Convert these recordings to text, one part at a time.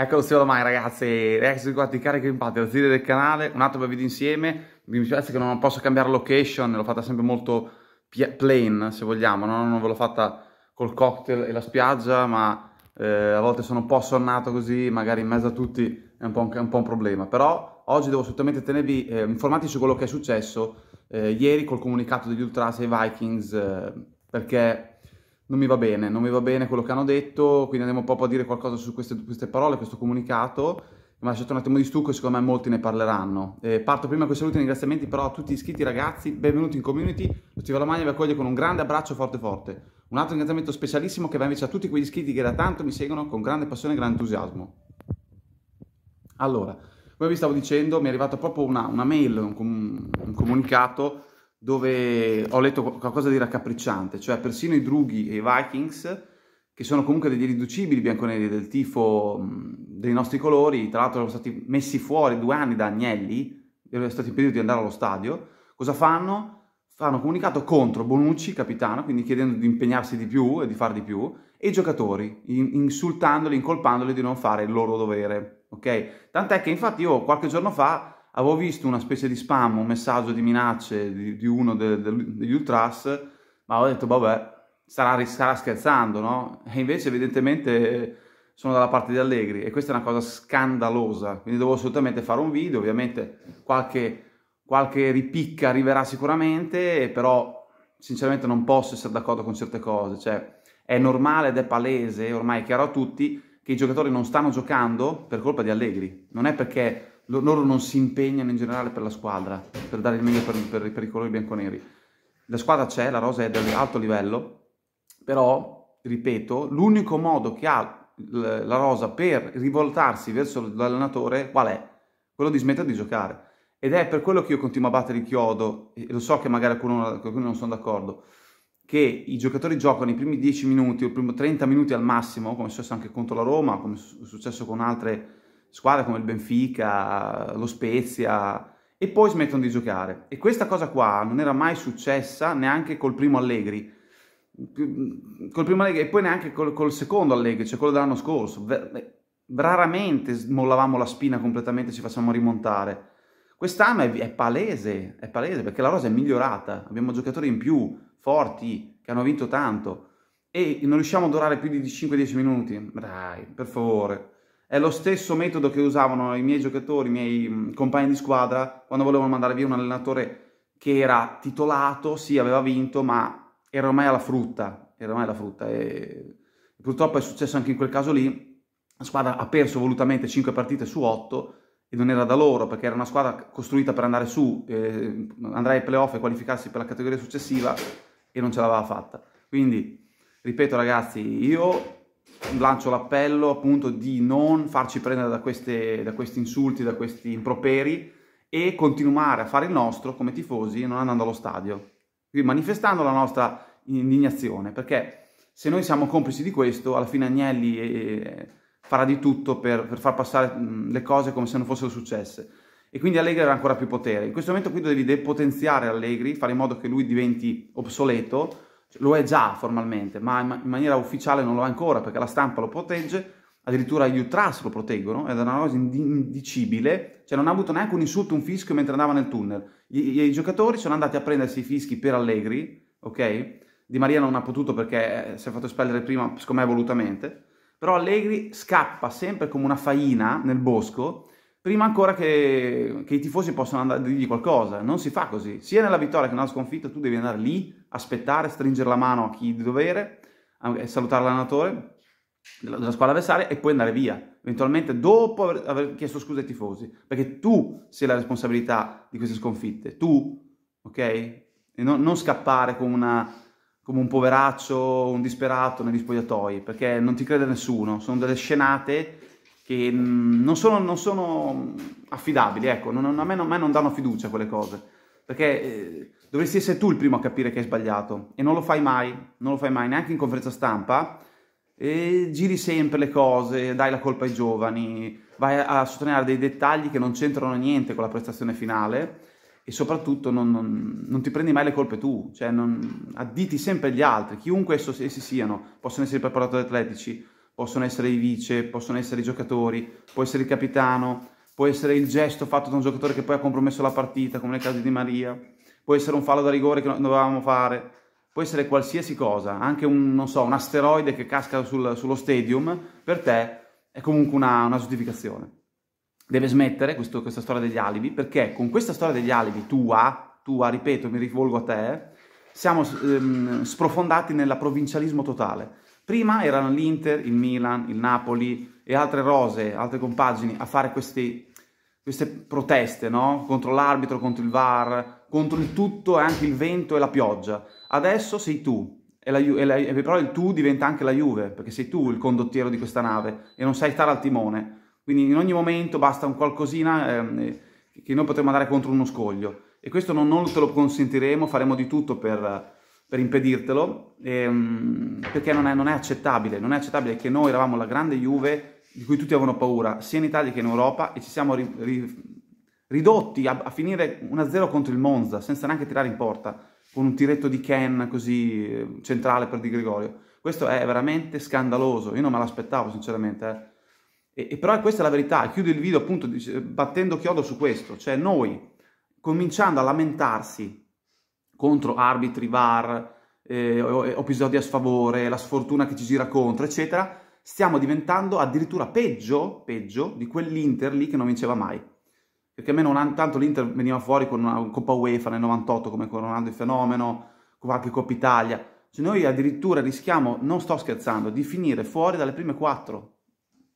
Eccolo solo mai ragazzi, ragazzi guardate i carichi in patria, aziende del canale, un altro video insieme, mi dispiace che non posso cambiare location, l'ho fatta sempre molto plain se vogliamo, no? non ve l'ho fatta col cocktail e la spiaggia, ma eh, a volte sono un po' sonnato così, magari in mezzo a tutti è un po' un, un, po un problema, però oggi devo assolutamente tenervi eh, informati su quello che è successo eh, ieri col comunicato degli Ultras e Vikings, eh, perché non mi va bene, non mi va bene quello che hanno detto, quindi andiamo proprio a dire qualcosa su queste, queste parole, questo comunicato. Mi ha lasciato un attimo di stucco secondo me molti ne parleranno. Eh, parto prima con i saluti e ringraziamenti però a tutti gli iscritti ragazzi, benvenuti in community, lo Steve Alamagna vi accoglie con un grande abbraccio forte forte. Un altro ringraziamento specialissimo che va invece a tutti quegli iscritti che da tanto mi seguono con grande passione e grande entusiasmo. Allora, come vi stavo dicendo mi è arrivata proprio una, una mail, un, com- un comunicato dove ho letto qualcosa di raccapricciante, cioè persino i drughi e i Vikings, che sono comunque degli irriducibili bianconeri del tifo dei nostri colori, tra l'altro erano stati messi fuori due anni da Agnelli, erano stati impediti di andare allo stadio, cosa fanno? Fanno comunicato contro Bonucci, capitano, quindi chiedendo di impegnarsi di più e di far di più, e i giocatori, insultandoli, incolpandoli di non fare il loro dovere, ok? Tant'è che infatti io qualche giorno fa avevo visto una specie di spam, un messaggio di minacce di, di uno de, de, degli ultras, ma ho detto vabbè, starà, starà scherzando, no? E invece evidentemente sono dalla parte di Allegri e questa è una cosa scandalosa, quindi devo assolutamente fare un video, ovviamente qualche, qualche ripicca arriverà sicuramente, però sinceramente non posso essere d'accordo con certe cose, cioè è normale ed è palese, ormai è chiaro a tutti, che i giocatori non stanno giocando per colpa di Allegri, non è perché loro non si impegnano in generale per la squadra, per dare il meglio per, per, per i colori bianconeri. La squadra c'è, la rosa è di alto livello, però, ripeto, l'unico modo che ha la rosa per rivoltarsi verso l'allenatore qual è? Quello di smettere di giocare. Ed è per quello che io continuo a battere il chiodo, e lo so che magari qualcuno, qualcuno non sono d'accordo, che i giocatori giocano i primi 10 minuti, o i primi 30 minuti al massimo, come è successo anche contro la Roma, come è successo con altre squadre come il Benfica, lo Spezia, e poi smettono di giocare. E questa cosa qua non era mai successa neanche col primo Allegri, col primo Allegri e poi neanche col, col secondo Allegri, cioè quello dell'anno scorso. Raramente mollavamo la spina completamente ci facciamo rimontare. Quest'anno è, è, palese, è palese perché la rosa è migliorata, abbiamo giocatori in più, forti, che hanno vinto tanto e non riusciamo a durare più di 5-10 minuti. Dai, per favore. È lo stesso metodo che usavano i miei giocatori, i miei mm, compagni di squadra, quando volevano mandare via un allenatore che era titolato, sì, aveva vinto, ma era ormai alla frutta. Era ormai alla frutta. E purtroppo è successo anche in quel caso lì. La squadra ha perso volutamente 5 partite su 8 e non era da loro perché era una squadra costruita per andare su, eh, andare ai playoff e qualificarsi per la categoria successiva e non ce l'aveva fatta. Quindi, ripeto ragazzi, io lancio l'appello appunto di non farci prendere da, queste, da questi insulti, da questi improperi e continuare a fare il nostro come tifosi non andando allo stadio, quindi manifestando la nostra indignazione, perché se noi siamo complici di questo, alla fine Agnelli eh, farà di tutto per, per far passare mh, le cose come se non fossero successe e quindi Allegri avrà ancora più potere. In questo momento qui devi depotenziare Allegri, fare in modo che lui diventi obsoleto cioè, lo è già formalmente, ma in maniera ufficiale non lo è ancora perché la stampa lo protegge, addirittura gli ultras lo proteggono, ed è una cosa indicibile, cioè non ha avuto neanche un insulto, un fischio mentre andava nel tunnel. I, i giocatori sono andati a prendersi i fischi per Allegri, ok? Di Maria non ha potuto perché eh, si è fatto espellere prima, secondo me volutamente, però Allegri scappa sempre come una faina nel bosco prima ancora che, che i tifosi possano andare a dirgli qualcosa. Non si fa così. Sia nella vittoria che nella sconfitta tu devi andare lì, aspettare, stringere la mano a chi di dovere, salutare l'allenatore della, della squadra avversaria e poi andare via, eventualmente dopo aver, aver chiesto scusa ai tifosi, perché tu sei la responsabilità di queste sconfitte, tu, ok? E no, non scappare come, una, come, un poveraccio, un disperato negli spogliatoi, perché non ti crede nessuno, sono delle scenate che mm, non sono, non sono mm, affidabili, ecco, non, a, me non, a, me non, danno fiducia quelle cose, perché eh, dovresti essere tu il primo a capire che hai sbagliato e non lo fai mai, non lo fai mai neanche in conferenza stampa, e giri sempre le cose, dai la colpa ai giovani, vai a sottolineare dei dettagli che non c'entrano niente con la prestazione finale e soprattutto non, non, non ti prendi mai le colpe tu, cioè non, additi sempre gli altri, chiunque essi siano, possono essere preparatori atletici, possono essere i vice, possono essere i giocatori, può essere il capitano, può essere il gesto fatto da un giocatore che poi ha compromesso la partita, come nel caso di Maria, può essere un fallo da rigore che non dovevamo fare, può essere qualsiasi cosa, anche un, so, un asteroide che casca sul, sullo stadium, per te è comunque una, una giustificazione. Deve smettere questo, questa storia degli alibi, perché con questa storia degli alibi tua, tua, ripeto, mi rivolgo a te, siamo ehm, sprofondati nella provincialismo totale Prima erano l'Inter, il Milan, il Napoli e altre rose, altre compagini a fare questi, queste proteste, no? Contro l'arbitro, contro il VAR, contro il tutto e anche il vento e la pioggia. Adesso sei tu, e, la, e, la, e però il tu diventa anche la Juve, perché sei tu il condottiero di questa nave e non sai stare al timone. Quindi in ogni momento basta un qualcosina ehm, eh, che noi potremmo andare contro uno scoglio. E questo non, non te lo consentiremo, faremo di tutto per per impedirtelo, ehm, perché non è, non è, accettabile, non è accettabile che noi eravamo la grande Juve di cui tutti avevano paura, sia in Italia che in Europa, e ci siamo ri, ri, ridotti a, a finire 1-0 contro il Monza, senza neanche tirare in porta, con un tiretto di Ken così eh, centrale per Di Gregorio. Questo è veramente scandaloso, io non me l'aspettavo sinceramente, eh. E, e, però questa è la verità, chiudo il video appunto dice, battendo chiodo su questo, cioè noi cominciando a lamentarsi contro arbitri, VAR, eh, episodi a sfavore, la sfortuna che ci gira contro, eccetera, stiamo diventando addirittura peggio, peggio di quell'Inter lì che non vinceva mai. Perché a me non tanto l'Inter veniva fuori con una Coppa UEFA nel 98 come con Ronaldo il Fenomeno, con qualche Coppa Italia. Cioè noi addirittura rischiamo, non sto scherzando, di finire fuori dalle prime quattro.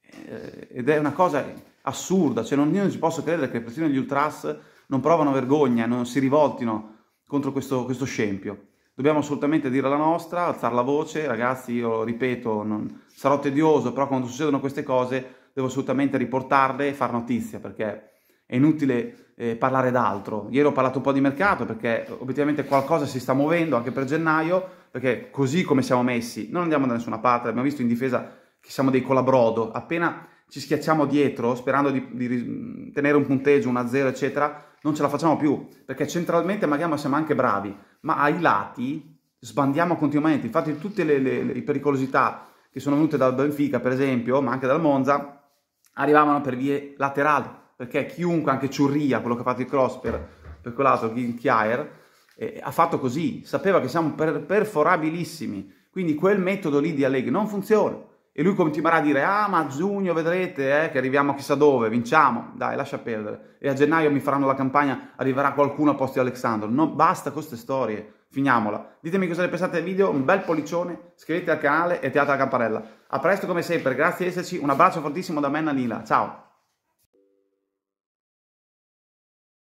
Eh, ed è una cosa assurda, cioè non, io non ci posso credere che persino gli ultras non provano vergogna, non si rivoltino contro questo, questo scempio. Dobbiamo assolutamente dire la nostra, alzare la voce, ragazzi, io ripeto, non, sarò tedioso, però quando succedono queste cose devo assolutamente riportarle e far notizia, perché è inutile eh, parlare d'altro. Ieri ho parlato un po' di mercato, perché obiettivamente qualcosa si sta muovendo anche per gennaio, perché così come siamo messi non andiamo da nessuna parte, abbiamo visto in difesa che siamo dei colabrodo, appena ci schiacciamo dietro sperando di, di tenere un punteggio, un 1-0, eccetera, non ce la facciamo più, perché centralmente magari siamo anche bravi, ma ai lati sbandiamo continuamente. Infatti tutte le, le, le pericolosità che sono venute dal Benfica, per esempio, ma anche dal Monza, arrivavano per vie laterali, perché chiunque, anche Ciurria, quello che ha fatto il cross per, per quell'altro, Chiaer, eh, ha fatto così, sapeva che siamo per, perforabilissimi, quindi quel metodo lì di Allegri non funziona e lui continuerà a dire ah ma a giugno vedrete eh, che arriviamo chissà dove, vinciamo, dai lascia perdere e a gennaio mi faranno la campagna, arriverà qualcuno a posto di Alexandro, non basta con queste storie, finiamola, ditemi cosa ne pensate del video, un bel pollicione, iscrivetevi al canale e tirate la campanella, a presto come sempre, grazie di esserci, un abbraccio fortissimo da me Nanila, ciao!